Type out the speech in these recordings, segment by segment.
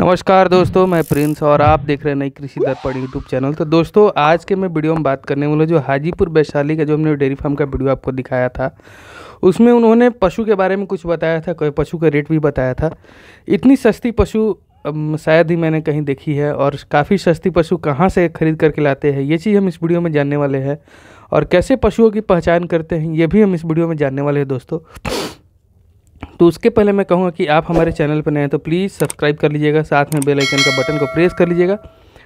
नमस्कार दोस्तों मैं प्रिंस और आप देख रहे हैं नई कृषि दर्पण यूट्यूब चैनल तो दोस्तों आज के मैं वीडियो में बात करने वाला जो हाजीपुर वैशाली का जो हमने डेयरी फार्म का वीडियो आपको दिखाया था उसमें उन्होंने पशु के बारे में कुछ बताया था कोई पशु का रेट भी बताया था इतनी सस्ती पशु शायद ही मैंने कहीं देखी है और काफ़ी सस्ती पशु कहाँ से खरीद करके लाते हैं ये चीज़ हम इस वीडियो में जानने वाले हैं और कैसे पशुओं की पहचान करते हैं ये भी हम इस वीडियो में जानने वाले हैं दोस्तों तो उसके पहले मैं कहूँगा कि आप हमारे चैनल पर नए हैं तो प्लीज़ सब्सक्राइब कर लीजिएगा साथ में बेल आइकन का बटन को प्रेस कर लीजिएगा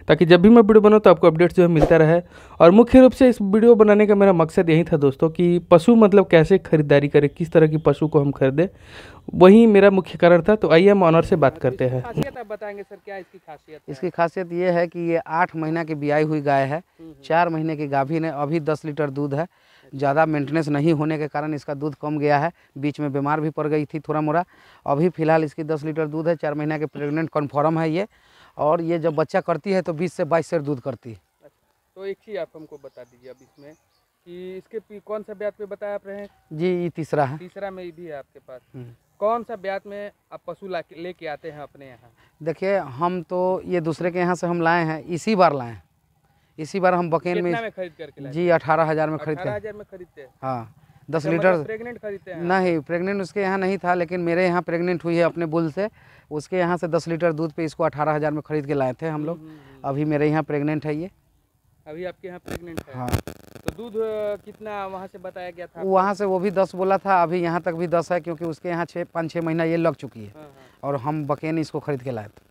ताकि जब भी मैं वीडियो बनाऊँ तो आपको अपडेट्स जो है मिलता रहे और मुख्य रूप से इस वीडियो बनाने का मेरा मकसद यही था दोस्तों कि पशु मतलब कैसे खरीदारी करें किस तरह की पशु को हम खरीदें वही मेरा मुख्य कारण था तो आइए हम ऑनर से बात करते हैं बताएंगे सर क्या इसकी खासियत इसकी खासियत ये है कि ये आठ महीना की बियाई हुई गाय है हम्म, हम्म। चार महीने की गाभिन है अभी दस लीटर दूध है ज़्यादा मेंटेनेंस नहीं होने के कारण इसका दूध कम गया है बीच में बीमार भी पड़ गई थी थोड़ा मोड़ा अभी फ़िलहाल इसकी दस लीटर दूध है चार महीने के प्रेगनेंट कन्फर्म है ये और ये जब बच्चा करती है तो बीस से बाईस सेर दूध करती है अच्छा, तो एक चीज़ आप हमको बता दीजिए अब इसमें कि इसके कौन सा ब्याज पे बताया आप रहे हैं जी ये तीसरा है तीसरा में भी है आपके पास हम्म। कौन सा ब्याज में आप पशु ला लेके आते हैं अपने यहाँ देखिए हम तो ये दूसरे के यहाँ से हम लाए हैं इसी बार लाए हैं इसी बार हम बकेन में, में खरीद करके जी अठारह हजार में खरीद हजार में खरीदते हाँ अच्छा, दस मतलब लीटर प्रेग्नेंट खरीदते हैं नहीं प्रेग्नेंट उसके यहाँ नहीं था लेकिन मेरे यहाँ प्रेग्नेंट हुई है अपने बुल से उसके यहाँ से दस लीटर दूध पे इसको अठारह हजार में खरीद के लाए थे हम लोग हम्म, हम्म, हम्म। अभी मेरे यहाँ प्रेग्नेंट है ये अभी आपके यहाँ प्रेग्नेंट है हाँ तो दूध कितना वहाँ से बताया गया था वहाँ से वो भी दस बोला था अभी यहाँ तक भी दस है क्योंकि उसके यहाँ छः पाँच छः महीना ये लग चुकी है हाँ, हाँ। और हम बकेन इसको खरीद के लाए थे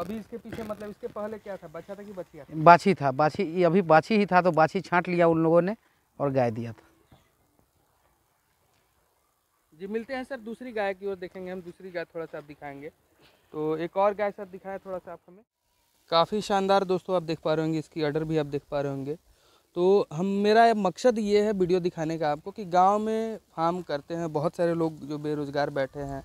अभी इसके पीछे मतलब इसके पहले क्या था बच्चा था कि बच्चिया था बाछी था बाछी अभी बाछी ही था तो बाछी छांट लिया उन लोगों ने और गाय दिया था जी मिलते हैं सर दूसरी गाय की ओर देखेंगे हम दूसरी गाय थोड़ा सा आप दिखाएंगे तो एक और गाय सर दिखाए थोड़ा सा आप हमें काफ़ी शानदार दोस्तों आप देख पा रहे होंगे इसकी ऑर्डर भी आप देख पा रहे होंगे तो हम मेरा मकसद ये है वीडियो दिखाने का आपको कि गांव में फार्म करते हैं बहुत सारे लोग जो बेरोज़गार बैठे हैं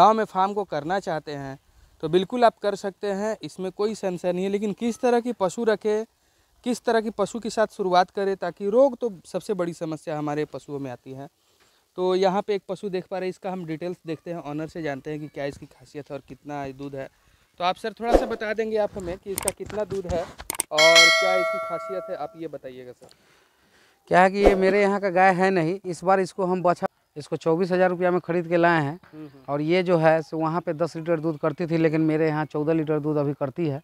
गांव में फार्म को करना चाहते हैं तो बिल्कुल आप कर सकते हैं इसमें कोई संशय नहीं है लेकिन किस तरह की पशु रखें किस तरह की पशु के साथ शुरुआत करें ताकि रोग तो सबसे बड़ी समस्या हमारे पशुओं में आती है तो यहाँ पे एक पशु देख पा रहे हैं इसका हम डिटेल्स देखते हैं ऑनर से जानते हैं कि क्या इसकी खासियत है और कितना दूध है तो आप सर थोड़ा सा बता देंगे आप हमें कि इसका कितना दूध है और क्या इसकी खासियत है आप ये बताइएगा सर क्या है कि ये मेरे यहाँ का गाय है नहीं इस बार इसको हम बछा इसको चौबीस हज़ार रुपया में ख़रीद के लाए हैं हम्म, हम्म। और ये जो है सो वहाँ पे दस लीटर दूध करती थी लेकिन मेरे यहाँ चौदह लीटर दूध अभी करती है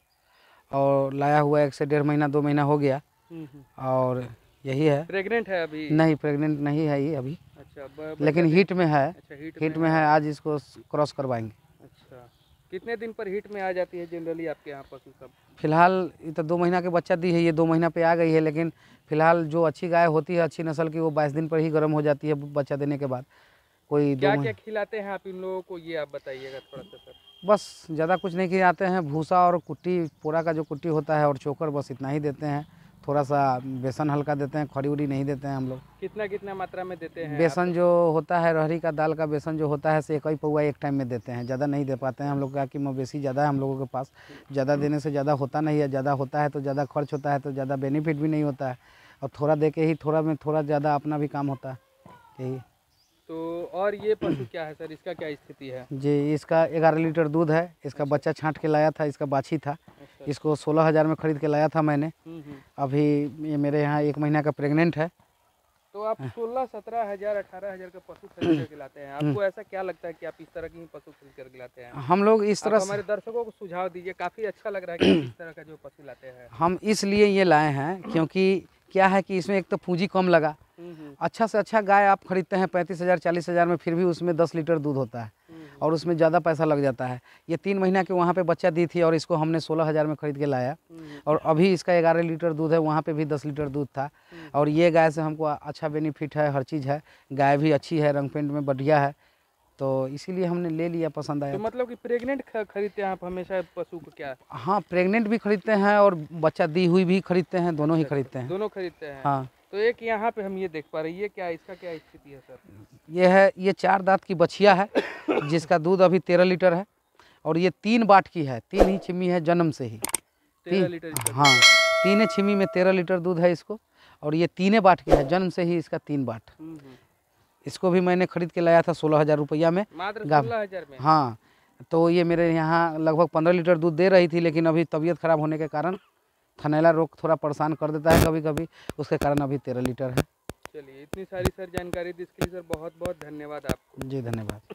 और लाया हुआ एक से डेढ़ महीना दो महीना हो गया हम्म, और यही है प्रेग्नेंट है अभी नहीं प्रेग्नेंट नहीं है ये अभी अच्छा लेकिन हीट में है अच्छा, हीट, हीट में, में है आज इसको क्रॉस करवाएंगे कितने दिन पर हीट में आ जाती है जनरली आपके यहाँ पशु सब फिलहाल तो दो महीना के बच्चा दी है ये दो महीना पे आ गई है लेकिन फिलहाल जो अच्छी गाय होती है अच्छी नस्ल की वो बाईस दिन पर ही गर्म हो जाती है बच्चा देने के बाद कोई क्या क्या खिलाते हैं आप इन लोगों को ये आप बताइएगा थोड़ा सा सर बस ज़्यादा कुछ नहीं खिलाते हैं भूसा और कुट्टी पूरा का जो कुट्टी होता है और चोकर बस इतना ही देते हैं थोड़ा सा बेसन हल्का देते हैं खड़ी उड़ी नहीं देते हैं हम लोग कितना कितना मात्रा में देते हैं बेसन जो होता है रहरी का दाल का बेसन जो होता है से एक ही पौवा एक टाइम में देते हैं ज़्यादा नहीं दे पाते हैं हम लोग का कि मवेशी ज़्यादा है हम लोगों के पास ज़्यादा देने से ज़्यादा होता नहीं है ज़्यादा होता है तो ज़्यादा खर्च होता है तो ज़्यादा बेनिफिट भी नहीं होता है और थोड़ा दे के ही थोड़ा में थोड़ा ज़्यादा अपना भी काम होता है यही तो और ये पशु क्या है सर इसका क्या स्थिति है जी इसका ग्यारह लीटर दूध है इसका अच्छा। बच्चा छाँट के लाया था इसका बाछी था अच्छा। इसको सोलह हज़ार में ख़रीद के लाया था मैंने हम्म, हम्म। अभी ये मेरे यहाँ एक महीना का प्रेग्नेंट है तो आप हाँ। सोलह सत्रह हज़ार अठारह हज़ार का पशु खरीद करके लाते हैं आपको हम्म। ऐसा क्या लगता है कि आप इस तरह की पशु खरीद कर लाते हैं हम लोग इस तरह हमारे दर्शकों को सुझाव दीजिए काफ़ी अच्छा लग रहा है कि इस तरह का जो पशु लाते हैं हम इसलिए ये लाए हैं क्योंकि क्या है कि इसमें एक तो पूंजी कम लगा अच्छा से अच्छा गाय आप खरीदते हैं पैंतीस हज़ार चालीस हज़ार में फिर भी उसमें दस लीटर दूध होता है और उसमें ज़्यादा पैसा लग जाता है ये तीन महीना के वहाँ पे बच्चा दी थी और इसको हमने सोलह हज़ार में ख़रीद के लाया हम्म। और अभी इसका ग्यारह लीटर दूध है वहाँ पे भी दस लीटर दूध था हम्म। और ये गाय से हमको अच्छा बेनिफिट है हर चीज़ है गाय भी अच्छी है रंग पेंट में बढ़िया है तो इसीलिए हमने ले लिया पसंद आया तो मतलब कि प्रेग्नेंट खरीदते हैं आप हमेशा पशु को क्या हाँ प्रेग्नेंट भी खरीदते हैं और बच्चा दी हुई भी खरीदते हैं दोनों ही अच्छा, खरीदते हैं दोनों खरीदते हैं हाँ तो एक यहाँ पे हम ये देख पा रहे हैं ये क्या इसका क्या स्थिति है सर ये है ये चार दांत की बछिया है जिसका दूध अभी तेरह लीटर है और ये तीन बाट की है तीन ही छिमी है जन्म से ही तीन लीटर हाँ तीन छिमी में तेरह लीटर दूध है इसको और ये तीन बाट की है जन्म से ही इसका तीन बाट हम्म, हम्म। इसको भी मैंने खरीद के लाया था सोलह हज़ार रुपया में गाँव हाँ तो ये मेरे यहाँ लगभग पंद्रह लीटर दूध दे रही थी लेकिन अभी तबीयत खराब होने के कारण थनैला रोग थोड़ा परेशान कर देता है कभी कभी उसके कारण अभी तेरह लीटर है चलिए इतनी सारी सर जानकारी दी इसके लिए सर बहुत बहुत धन्यवाद आपको जी धन्यवाद